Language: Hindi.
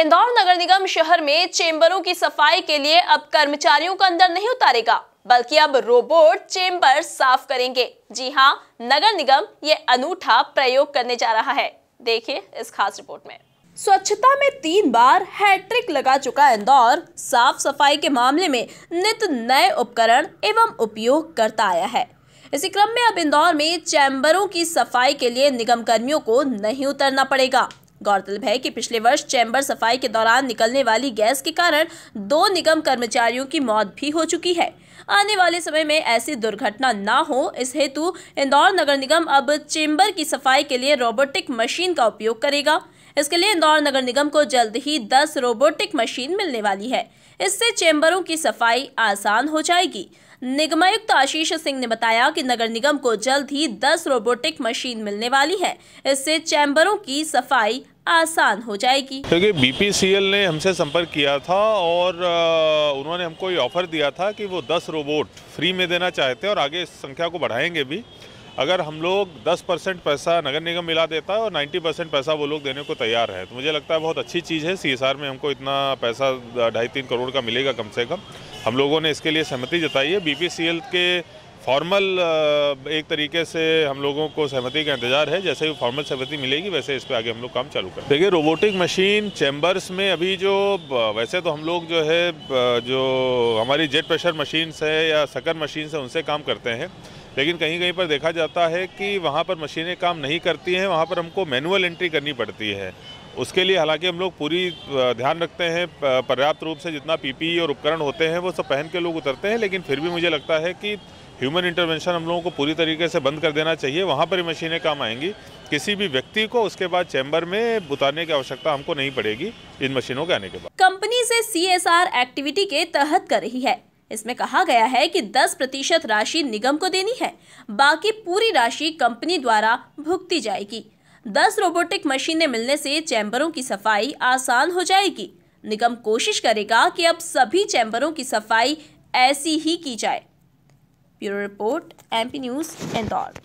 इंदौर नगर निगम शहर में चेंबरों की सफाई के लिए अब कर्मचारियों को अंदर नहीं उतारेगा बल्कि अब रोबोट चेंबर साफ करेंगे जी हाँ नगर निगम ये अनूठा प्रयोग करने जा रहा है देखिए इस खास रिपोर्ट में स्वच्छता में तीन बार हैट्रिक लगा चुका इंदौर साफ सफाई के मामले में नित नए उपकरण एवं उपयोग करता आया है इसी क्रम में अब इंदौर में चैम्बरों की सफाई के लिए निगम कर्मियों को नहीं उतरना पड़ेगा गौरतलब है कि पिछले वर्ष चैम्बर सफाई के दौरान निकलने वाली गैस के कारण दो निगम कर्मचारियों की मौत भी हो चुकी है आने वाले समय में ऐसी दुर्घटना ना हो इस हेतु इंदौर नगर निगम अब चैम्बर की सफाई के लिए रोबोटिक मशीन का उपयोग करेगा इसके लिए इंदौर नगर निगम को जल्द ही दस रोबोटिक मशीन मिलने वाली है इससे चैम्बरों की सफाई आसान हो जाएगी निगमायुक्त आशीष सिंह ने बताया कि नगर निगम को जल्द ही 10 रोबोटिक मशीन मिलने वाली है इससे चैम्बरों की सफाई आसान हो जाएगी क्योंकि बीपीसीएल ने हमसे संपर्क किया था और उन्होंने हमको ये ऑफर दिया था कि वो 10 रोबोट फ्री में देना चाहते हैं और आगे इस संख्या को बढ़ाएंगे भी अगर हम लोग 10 परसेंट पैसा नगर निगम मिला देता है और 90 परसेंट पैसा वो लोग देने को तैयार है तो मुझे लगता है बहुत अच्छी चीज़ है सी में हमको इतना पैसा ढाई तीन करोड़ का मिलेगा कम से कम हम लोगों ने इसके लिए सहमति जताई है बी के फॉर्मल एक तरीके से हम लोगों को सहमति का इंतजार है जैसे ही फॉर्मल सहमति मिलेगी वैसे इस पर आगे हम लोग काम चालू करें देखिए रोबोटिक मशीन चैम्बर्स में अभी जो वैसे तो हम लोग जो है जो हमारी जेट प्रेशर मशीन्स है या सकर मशीन्स है उनसे काम करते हैं लेकिन कहीं कहीं पर देखा जाता है कि वहाँ पर मशीनें काम नहीं करती हैं वहाँ पर हमको मैनुअल एंट्री करनी पड़ती है उसके लिए हालांकि हम लोग पूरी ध्यान रखते हैं पर्याप्त रूप से जितना पीपीई और उपकरण होते हैं वो सब पहन के लोग उतरते हैं लेकिन फिर भी मुझे लगता है कि ह्यूमन इंटरवेंशन हम लोगों को पूरी तरीके से बंद कर देना चाहिए वहाँ पर ही मशीनें काम आएंगी किसी भी व्यक्ति को उसके बाद चैम्बर में उतारने की आवश्यकता हमको नहीं पड़ेगी इन मशीनों के आने के बाद कंपनी से सी एक्टिविटी के तहत कर रही है इसमें कहा गया है कि 10 प्रतिशत राशि निगम को देनी है बाकी पूरी राशि कंपनी द्वारा भुगती जाएगी 10 रोबोटिक मशीनें मिलने से चैम्बरों की सफाई आसान हो जाएगी निगम कोशिश करेगा कि अब सभी चैम्बरों की सफाई ऐसी ही की जाए bureau report MP news Indore